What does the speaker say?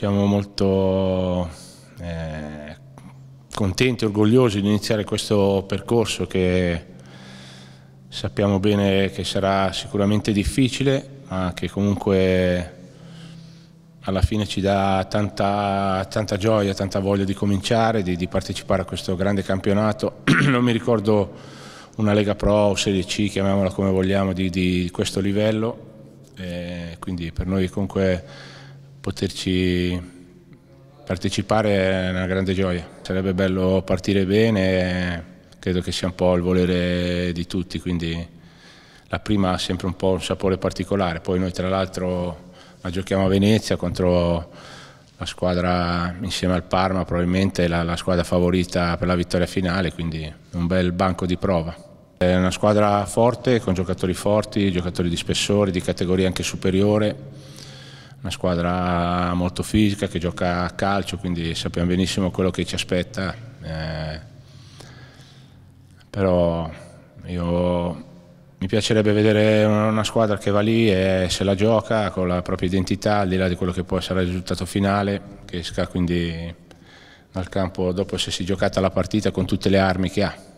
siamo molto eh, contenti, orgogliosi di iniziare questo percorso che sappiamo bene che sarà sicuramente difficile, ma che comunque alla fine ci dà tanta, tanta gioia, tanta voglia di cominciare, di, di partecipare a questo grande campionato. non mi ricordo una Lega Pro o Serie C, chiamiamola come vogliamo, di, di questo livello, eh, quindi per noi comunque poterci partecipare è una grande gioia. Sarebbe bello partire bene, credo che sia un po' il volere di tutti, quindi la prima ha sempre un po' un sapore particolare, poi noi tra l'altro la giochiamo a Venezia contro la squadra insieme al Parma, probabilmente la, la squadra favorita per la vittoria finale, quindi un bel banco di prova. È una squadra forte, con giocatori forti, giocatori di spessore, di categoria anche superiore, una squadra molto fisica che gioca a calcio, quindi sappiamo benissimo quello che ci aspetta. Eh, però io, mi piacerebbe vedere una squadra che va lì e se la gioca con la propria identità, al di là di quello che può essere il risultato finale, che esca quindi dal campo dopo se si è giocata la partita con tutte le armi che ha.